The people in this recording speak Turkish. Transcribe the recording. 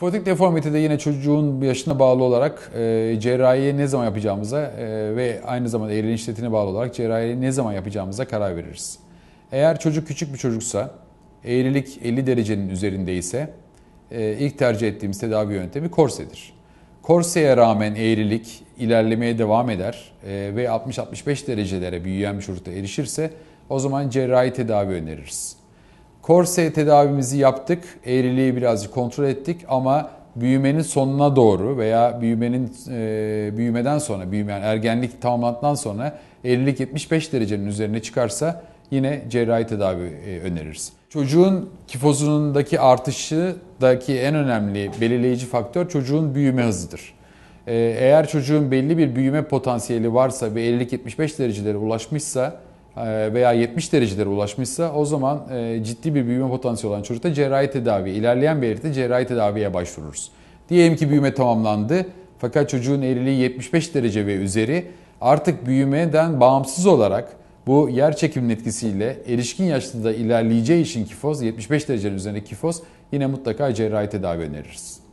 Fotik deformite de yine çocuğun yaşına bağlı olarak e, cerrahiye ne zaman yapacağımıza e, ve aynı zamanda eğrinin şiddetine bağlı olarak cerrahiye ne zaman yapacağımıza karar veririz. Eğer çocuk küçük bir çocuksa, eğrilik 50 derecenin üzerindeyse e, ilk tercih ettiğimiz tedavi yöntemi korsedir. Korseye rağmen eğrilik ilerlemeye devam eder e, ve 60-65 derecelere büyüyen bir çocukta erişirse o zaman cerrahi tedavi öneririz. Korse tedavimizi yaptık, eğriliği birazcık kontrol ettik ama büyümenin sonuna doğru veya büyümenin e, büyümeden sonra, büyüme yani ergenlik tamamlandıktan sonra eğrilik 75 derecenin üzerine çıkarsa yine cerrahi tedavi e, önerirsiniz. Çocuğun kifozundaki artışıdaki en önemli belirleyici faktör çocuğun büyüme hızıdır. E, eğer çocuğun belli bir büyüme potansiyeli varsa ve eğrilik 75 derecelere ulaşmışsa e, veya 70 derecelere ulaşmışsa o zaman e, ciddi bir büyüme potansiyeli olan çocukta cerrahi tedavi, ilerleyen bir evlilikte cerrahi tedaviye başvururuz. Diyelim ki büyüme tamamlandı fakat çocuğun eriliği 75 derece ve üzeri artık büyümeden bağımsız olarak bu yer çekiminin etkisiyle erişkin yaşta da ilerleyeceği için kifoz, 75 derecenin üzerinde kifoz yine mutlaka cerrahi tedavi öneririz.